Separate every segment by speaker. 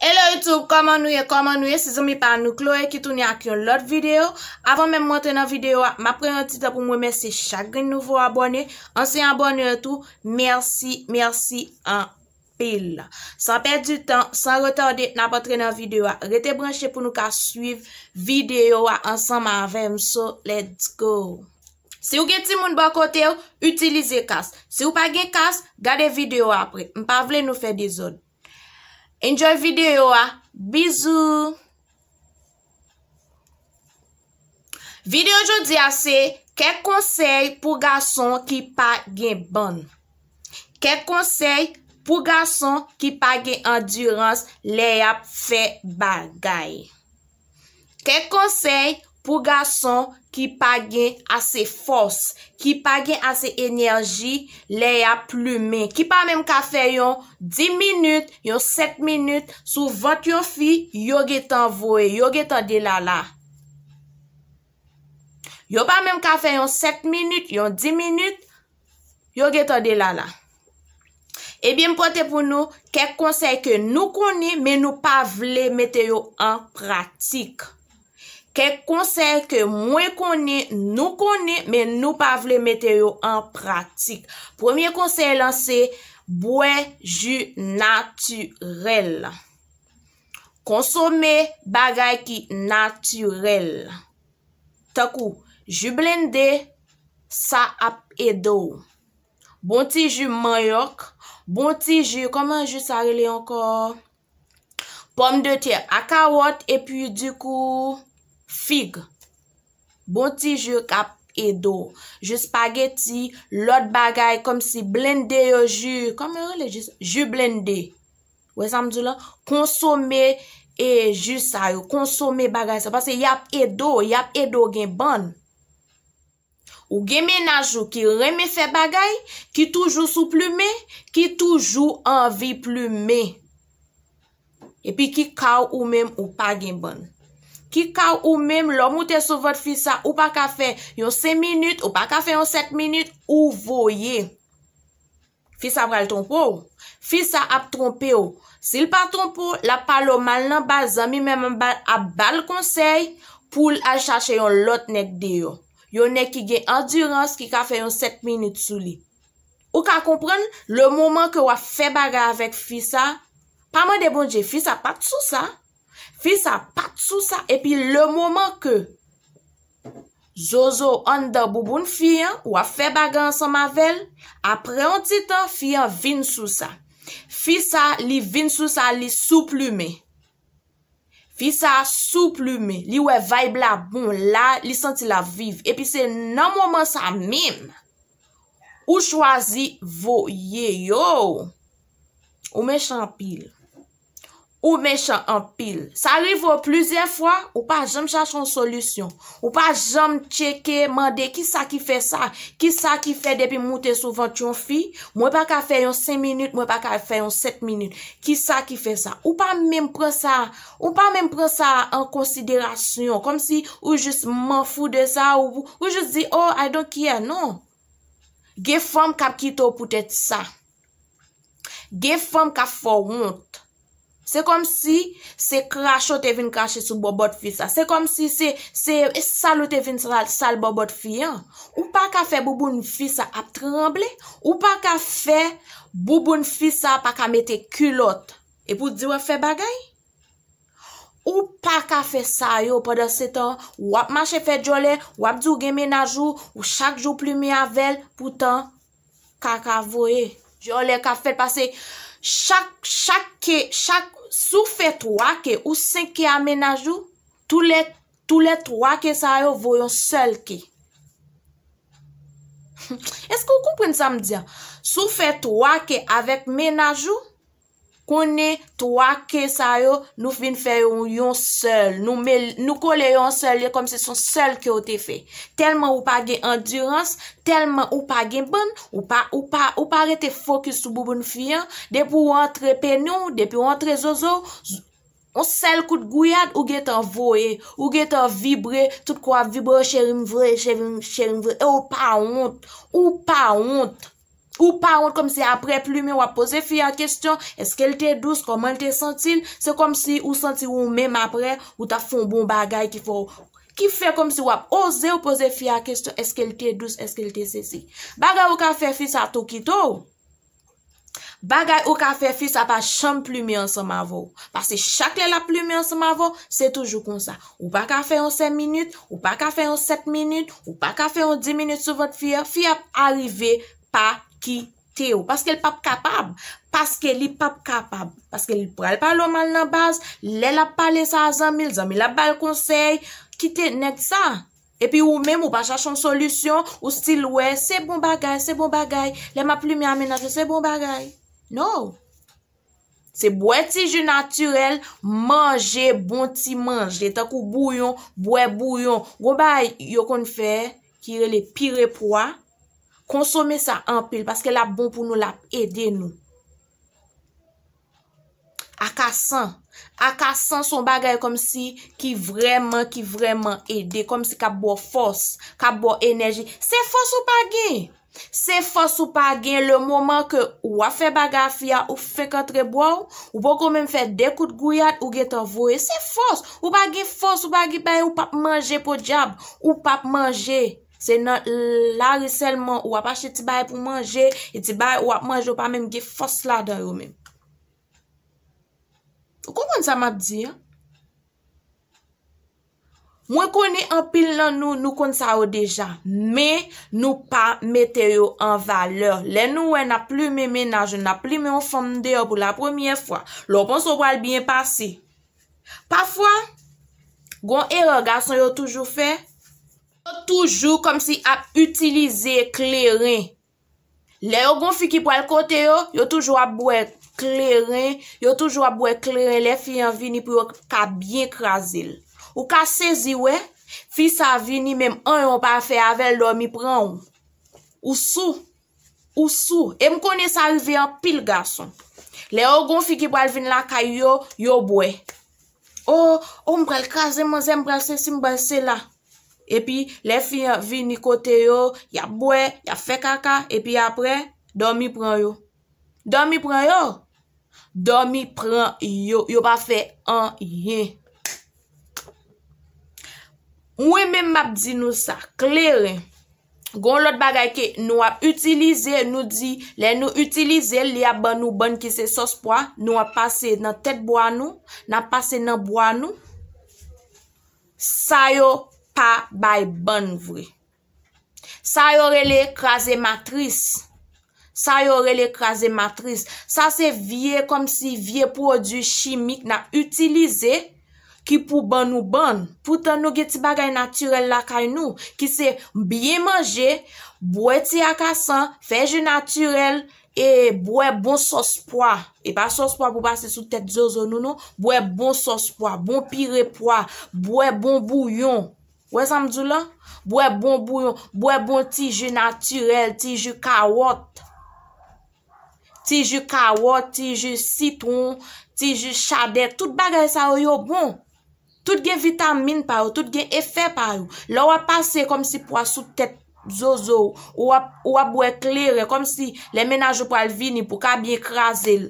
Speaker 1: Hello YouTube, koman nouye, koman nouye, se zom mi pa nou kloye ki tou ni ak yon lot videyo Avan men montre nan videyo wa, ma pre yon tito pou mwen mwese chakren nouvo abone Anse yon abone yon tou, mersi, mersi an pel San perdi tan, san rotorde, nan potre nan videyo wa, rete branche pou nou ka suiv videyo wa ansan ma avem So, let's go Se ou gen timoun bakote yo, utilize kase Se ou pa gen kase, gade videyo wa apre, mpa vle nou fe de zon Enjoy videyo a. Ah. Bizou. Videyo jodi a se, ke konsey pou gason ki pa gen ban. Ke konsey pou gason ki pa gen endurance le ap fe bagay. Ke konsey pou gason ki pa gen endurance le ap fe bagay. pou gason ki pa gen ase fos, ki pa gen ase enerji, le ya plume. Ki pa menm ka fe yon 10 minut, yon 7 minut, sou vant yon fi, yo ge tan voe, yo ge tan de lala. Yo pa menm ka fe yon 7 minut, yon 10 minut, yo ge tan de lala. Ebyen pote pou nou, kek konsey ke nou koni, men nou pa vle mette yo an pratik. Kèk konsey ke mwen koni, nou koni, men nou pa vle meteyo an pratik. Premier konsey lan se, bwen ju naturel. Konsome bagay ki naturel. Takou, ju blende, sa ap edou. Bon ti ju mayok, bon ti ju, koman ju sa rele ankor? Pom de te akawot, epi di kou... Fig, bonti ju kap edo, ju spageti, lot bagay, kom si blendé yo ju, kom yo le ju, ju blendé. Wè sa mdou la, konsome e ju sa yo, konsome bagay sa, pas se yap edo, yap edo gen bon. Ou gen menajou ki reme fe bagay, ki toujou sou plume, ki toujou anvi plume. E pi ki kaw ou mem ou pa gen bon. Ki ka ou mem lò moutè sou vòt fisa ou pa ka fè yon se minut ou pa ka fè yon set minut ou voye. Fisa pral tronpo ou? Fisa ap tronpe ou. Sil pa tronpo, la palo man lan ba zan mi menman ba ap bal konsey pou l'achache yon lot nek deyo. Yon nek ki gen endurance ki ka fè yon set minut sou li. Ou ka kompran le mouman ke wap fe baga avèk fisa? Pa man de bonje, fisa pat sou sa? Fisa pat sou sa epi le mwoman ke Zozo an da buboun fiyan, wafè bagan san mavel Apre an titan fiyan vin sou sa Fisa li vin sou sa li sou plume Fisa sou plume, li wè vaib la bon la, li senti la viv Epi se nan mwoman sa mim Ou chwazi vo ye yo Ou me chan pil Ou men chan an pil. Sa arrive ou pluzyen fwa, ou pa jom chan chan solusyon. Ou pa jom cheke, mande, ki sa ki fe sa? Ki sa ki fe depi mwote souvan chon fi? Mwen pa ka fe yon 5 minute, mwen pa ka fe yon 7 minute. Ki sa ki fe sa? Ou pa men pre sa? Ou pa men pre sa an konsiderasyon? Kom si ou jist man fwou de sa? Ou jist zi, oh, adon kia? Non. Ge fwam kap kito pou tèt sa. Ge fwam kap fwo mwote. Se kom si se krasho te vin krashe sou bobot fi sa. Se kom si se salo te vin sal bobot fi ya. Ou pa ka fe bobon fi sa ap tremble. Ou pa ka fe bobon fi sa pa ka mete kulot. E pou diwa fe bagay. Ou pa ka fe sa yo poda se tan. Wap manche fe djole. Wap djou gemen a jou. Ou chak jou plumi a vel. Poutan kaka voye. Djole ka fe pase. Chak, chakke, chak. Sou fèt wakè ou sèn kè a menajou, tout let wakè sa yo voyon sèl kè. Eskou koupèn sa m diyan? Sou fèt wakè avèk menajou, Konè, twa, ke, sayo, nou fin fè yon yon sel, nou kole yon sel, yon kom se son sel ki yo te fè. Telman ou pa gen endurans, telman ou pa gen bon, ou pa rete fokus sou bobon fiyan, depou an tre penyon, depou an tre zozo, on sel kout gouyad ou gen tan voye, ou gen tan vibre, tout kwa vibre chèrim vre, chèrim vre, e ou pa ont, ou pa ont. Ou pa ont kom si apre plume wap pose fya kestyon, eske lte douz, koman lte sentil? Se kom si ou senti ou men apre ou ta fon bon bagay ki fe kom si wap oze ou pose fya kestyon, eske lte douz, eske lte sesi. Bagay ou ka fe fisa toki to, bagay ou ka fe fisa pa chan plume ansan mavo. Pa se chakle la plume ansan mavo, se toujou kon sa. Ou pa ka fe yon 5 minute, ou pa ka fe yon 7 minute, ou pa ka fe yon 10 minute sou vot fya, fya ap arive pa fya. ki te ou. Paske li pap kapab. Paske li pap kapab. Paske li pral pa lo man nan baz, le la pale sa zanmi, zanmi la bal konsey, ki te net sa. E pi ou men ou pa jachan solusyon, ou stil we, se bon bagay, se bon bagay, le ma plumi amenaje, se bon bagay. No. Se boye ti ju naturel, manje, bon ti manje, le tak ou bouyon, boye bouyon. Gwobay, yo kon fè, ki re le pire pwa, konsome sa anpil, paske la bon pou nou la ede nou. A ka san, a ka san son bagay kom si ki vreman, ki vreman ede, kom si ka bo fos, ka bo enerji. Se fos ou pa gen? Se fos ou pa gen le mouman ke ou a fe bagay fia, ou fe katrebo, ou pou kon men fe dekout gouyat, ou gen tan voye. Se fos ou pa gen fos, ou pa gen bay, ou pap manje po diab, ou pap manje fos. Se nan la riselman ou apache ti bay pou manje, e ti bay ou ap manje ou pa menm ge fos la de yo menm. Ou kon kon sa map di ya? Mwen koni an pil lan nou, nou kon sa yo deja. Me nou pa mete yo an valeur. Len nou we na pli me menaj, na pli me yon fom de yo pou la premiye fwa. Lopon sou wale bien pase. Pafwa, gwen erogasyon yo toujou fey, Yo toujou kom si ap utilize kleren. Le yo gon fi ki po al kote yo, yo toujou ap bwe kleren, yo toujou ap bwe kleren le fi yon vini pou yo ka bien krasil. Ou ka sezi we, fi sa vini mem an yon pa fe avel do mi pran ou. Ou sou, ou sou, e m kone salvi an pil gason. Le yo gon fi ki po al vini la ka yo, yo bwe. Ou, oh, ou oh, m prel krasi man zem prel se si m prel se la. epi le fiyan vi ni kote yo ya bwe, ya fe kaka epi apre, domi pran yo domi pran yo domi pran yo yo pa fe anye mwen men map di nou sa kleren goun lot bagay ke nou ap utilize nou di, le nou utilize li a ban nou ban ki se sos pwa nou ap pase nan tet bwa nou nan pase nan bwa nou sa yo pa bay ban vwe. Sa yore le krasi matris. Sa yore le krasi matris. Sa se vie kom si vie produs chimik na utilize ki pou ban ou ban. Poutan nou geti bagay naturel la kay nou, ki se byen manje, boue ti akasan, fejye naturel, e boue bon sos poa. E pa sos poa pou basi sou tet zozo nou nou, boue bon sos poa, bon pire poa, boue bon bouyon, Wè sa mdou la? Bwè bon, bon tijou naturel, tijou kawot, tijou kawot, tijou sitoun, tijou chadè. Tout bagay sa ou yo bon. Tout gen vitamine pa ou, tout gen efè pa ou. Lò wè pase kom si pou wè soute tèt zozo ou wè bwè klire kom si lè menajou pou alvini pou ka bie krasil.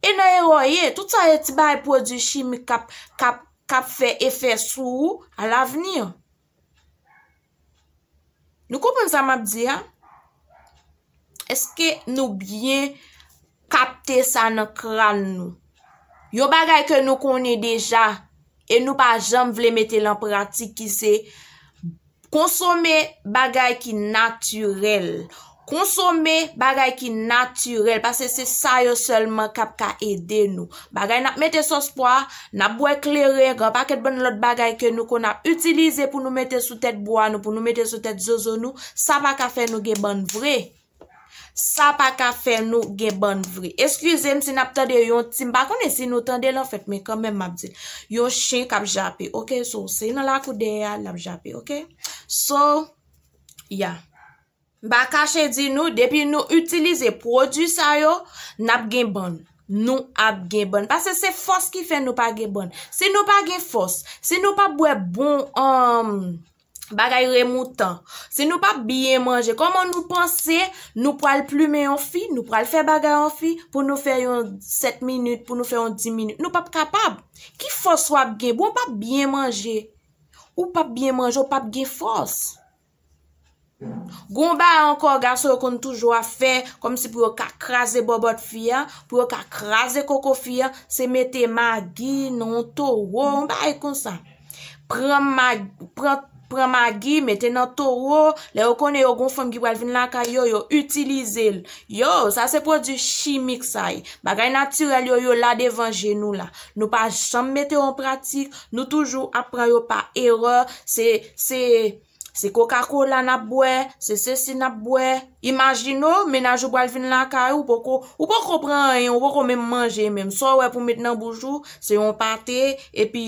Speaker 1: E nou yon e yon, tout sa yon e tiba yon prodjou shimi kap fe efè sou ou al avnir. Nou konpon sa map di, ha? Eske nou byen kapte sa nan kran nou? Yo bagay ke nou konye deja, e nou pa jom vle mette lan pratik ki se, konsome bagay ki naturel, konsome bagay ki naturel, pase se sa yo selman kap ka ede nou. Bagay nap mette sos po a, nap bo eklerer, kap ak et bon lot bagay ke nou kon ap utilize pou nou mette sou tet bo an nou, pou nou mette sou tet zozo nou, sa pa ka fe nou gen bon vre. Sa pa ka fe nou gen bon vre. Eskusem si nap tande yon timba, kon e si nou tande lan fet, men kon men map zil. Yon chen kap japi, ok? So, se yon lakou deya, lakou japi, ok? So, ya. Ba kache di nou, depi nou utilize produs ayo, nap gen bon. Nou ap gen bon. Pase se fos ki fe nou pa gen bon. Se nou pa gen fos, se nou pa bwe bon um, bagay remoutan, se nou pa bien manje. Koman nou pense, nou pral plume yon fi, nou pral fe bagay yon fi, pou nou fe yon 7 minute, pou nou fe yon 10 minute. Nou pap kapab. Ki fos wap gen bon, pap bien manje. Ou pap bien manje, ou pap gen fos. Gon ba anko gase yo kon toujwa fe Kom si pou yo kakraze bobot fia Pou yo kakraze koko fia Se mete ma gi non tou wo Gon ba e kon sa Pren ma gi Mete nan tou wo Le yo kon yo gon fom gi wavine la Ka yo yo utilize l Yo sa se pou di chimik say e. Bagay natyrel yo yo la devanje nou la Nou pa chanm mete yo an pratik Nou toujwa apren yo pa eror Se se Se koka kola nap bwe, se sesi nap bwe. Imagino, menaj ou pwal vin lakay ou pou ko, ou pou ko pran yon, ou pou ko menm manje menm. So wè pou mit nan boujou, se yon pate, epi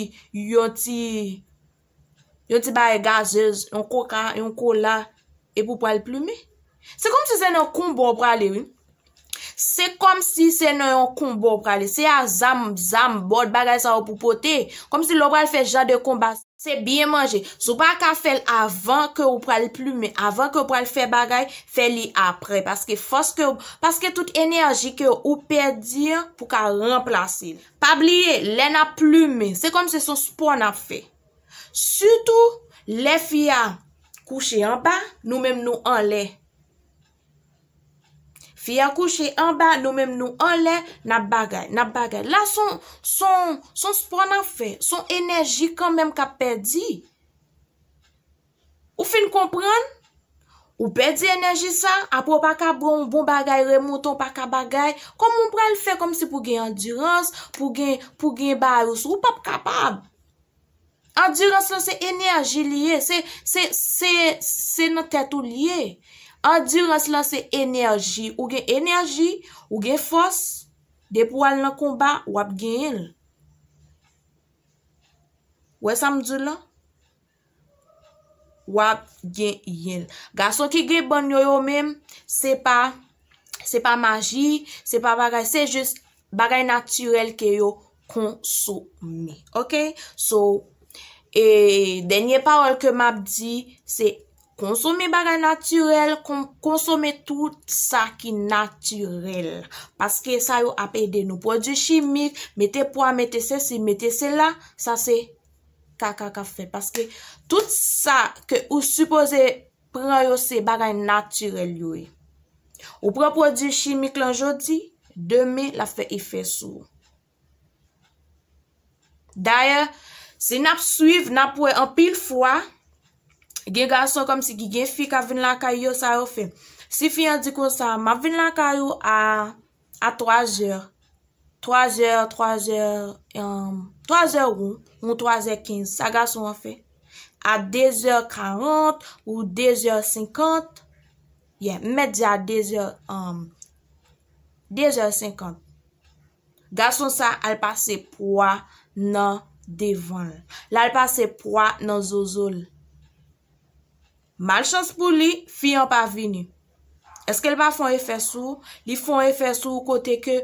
Speaker 1: yon ti, yon ti baye gazez, yon koka, yon kola, epi pou pwal plume. Se kom si se nan yon koum bo prale, se kom si se nan yon koum bo prale, se ya zam, zam, bot bagay sa ou pou pote. Kom si lopal fe jade koum basi. Se byen manje, sou pa ka fel avan ke ou pral plume, avan ke ou pral fe bagay, fel li apre. Paske foske, paske tout enerji ke ou perdir pou ka remplase. Pa blye, le na plume, se kom se sou spo na fe. Soutou, le fya kouche an ba, nou mem nou an le. Fi akouche an ba, nou mem nou an le, nap bagay, nap bagay. La son, son, son spon an fe, son enerji kan menm kap perdi. Ou fin kompran? Ou perdi enerji sa, apropa ka bon, bon bagay, remouton pa ka bagay, kom moun pral fe kom si pou gen endurance, pou gen, pou gen barous, ou pap kapab? Endurance la se enerji liye, se, se, se, se nan tetou liye. Endurance la se enerji. Ou gen enerji, ou gen fos, de pou al nan konba, wap gen yil. Ou e samdou la? Wap gen yil. Gason ki gen bon yo yo mem, se pa, se pa maji, se pa bagay, se jist bagay naturel ke yo konsome. Ok? So, e denye parol ke map di, se enerji. konsome bagay naturel, konsome tout sa ki naturel. Paske sa yo apede nou prodjou chimik, mette po, mette se, si mette se la, sa se kaka kafe. Paske tout sa ke ou suppose pran yo se bagay naturel yoy. E. Ou pran prodjou chimik lan jodi, deme la fe efesou. Da ye, se nap suiv napwe an pil fwa, Gen gason kom si gen fi ka vin lankay yo sa yo fe. Si fi an di kon sa, ma vin lankay yo a 3 jeur. 3 jeur, 3 jeur, 3 jeur 1 ou 3 jeur 15. Sa gason yo fe. A 2 jeur 40 ou 2 jeur 50. Yeah, medye a 2 jeur, 2 euh, jeur 50. Gason sa al pase poua nan devan. La al pase poua nan zozol. Malchans pou li, fi yon pa vini. Eske l pa fon efesou? Li fon efesou kote ke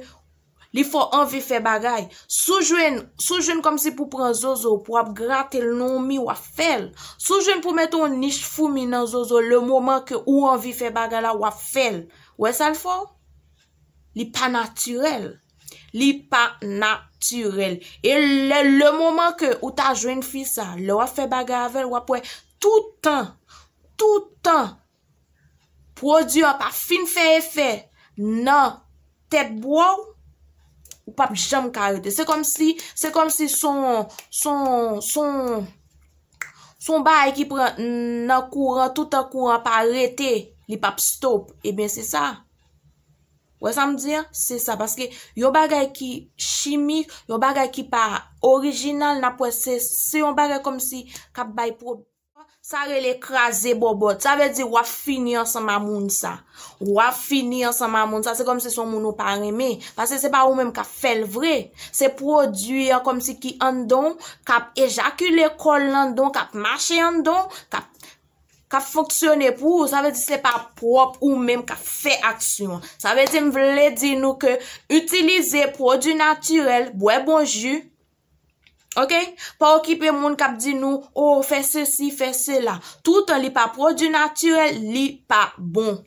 Speaker 1: li fon anvi fe bagay. Soujwen, soujwen kom si pou pran zozo, pou ap gratel non mi wafel. Soujwen pou meton nish fumi nan zozo, le mouman ke ou anvi fe bagay la wafel. Wè sa l fon? Li pa naturel. Li pa naturel. E le mouman ke ou ta jwen fi sa, le wafel bagay avel wapwe toutan. toutan prodyo pa fin fe e fe nan tep bo ou ou pap jam ka rete. Se kom si, se kom si son son, son son bay ki pren nan kouran, toutan kouran pa rete li pap stop. E eh ben se sa. Ou e sa m diya? Se sa. Paske yo bagay ki chimik, yo bagay ki pa orijinal na posese. Se yon bagay kom si kap bay prodyo. Sa re l'ekrase bo bot, sa ve di wap fini an san ma moun sa. Wap fini an san ma moun sa, se kom se son moun ou pa reme. Pase se pa ou menm ka fel vre. Se produye kom si ki an don, kap ejakule kol an don, kap mache an don, kap foksyone pou, sa ve di se pa prop ou menm ka fe aksyon. Sa ve di m vle di nou ke, Utilize prodou naturel, bwe bonjou, Ok? Pa okipe moun kap di nou, oh, fe se si, fe se la. Toutan li pa prodjou naturel, li pa bon.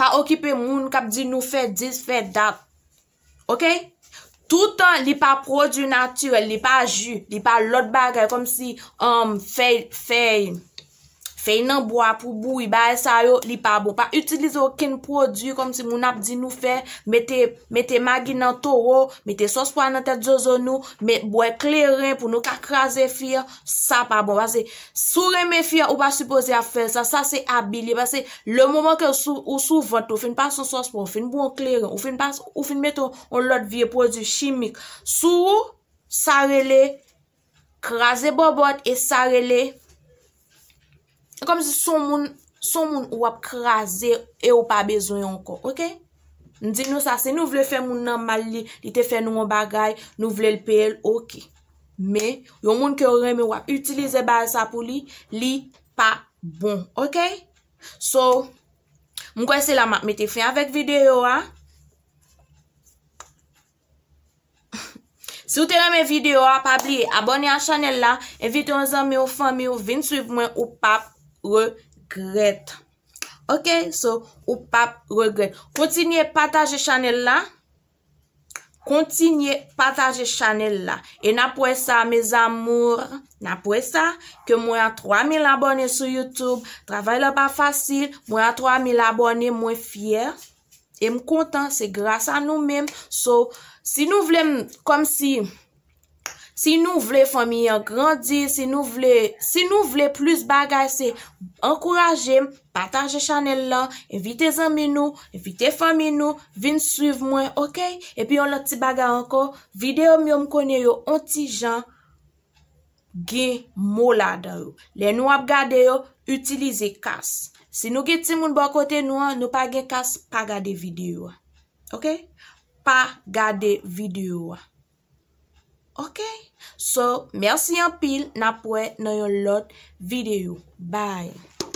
Speaker 1: Pa okipe moun kap di nou, fe dis, fe dat. Ok? Toutan li pa prodjou naturel, li pa ju, li pa lot bagay, kom si, um, fey, fey. fey nan bo apou bou, i baye sa yo, li pa bo. Pa utilize okin prodjou, kom si moun ap di nou fe, mette magi nan toro, mette sos pwa nan tet jozo nou, met bo e kleren pou nou ka kraze fiyan, sa pa bo. Pase, sou reme fiyan ou pa suppose a fe, sa, sa se abili. Pase, le mouman ke ou sou vot, ou fin pa son sos pwa, ou fin bon kleren, ou fin mette on lot vie prodjou chimik. Sou, sa re le, kraze bo bot, e sa re le, E kom si son moun, son moun ou ap krasi e ou pa bezon yon kon, okey? Ndi nou sa, se nou vle fè moun nan mal li, li te fè nou moun bagay, nou vle l'PL, okey. Me, yon moun ki ou reme ou ap utilize bay sa pou li, li pa bon, okey? So, moun kwen se la map me te fè avèk videyo, a? Se ou te reme videyo, a, pa bli abone an chanel la, evite yon zan mi ou fan mi ou vin suiv mwen ou pap. Regret Ok, so, ou pap regret Kontinye pataje chanel la Kontinye Pataje chanel la E na pou e sa, mez amour Na pou e sa, ke mwen a 3000 abone Sou Youtube, travay la pa fasil Mwen a 3000 abone Mwen fyer E m kontan, se grasa nou men So, si nou vlem, kom si Si nou vle fami yon grandi, si nou vle plus bagay se, ankoraje, patanje chanel la, evite zami nou, evite fami nou, vin suiv mwen, ok? E pi yon loti bagay anko, videyo mi yon konye yon ontijan, ge molada yon. Le nou ap gade yon, utilize kas. Si nou geti moun bon kote nou, nou pa ge kas, pa gade videyo. Ok? Pa gade videyo. Ok, so, mersi yon pil na pou e nou yon lot videyo. Bye!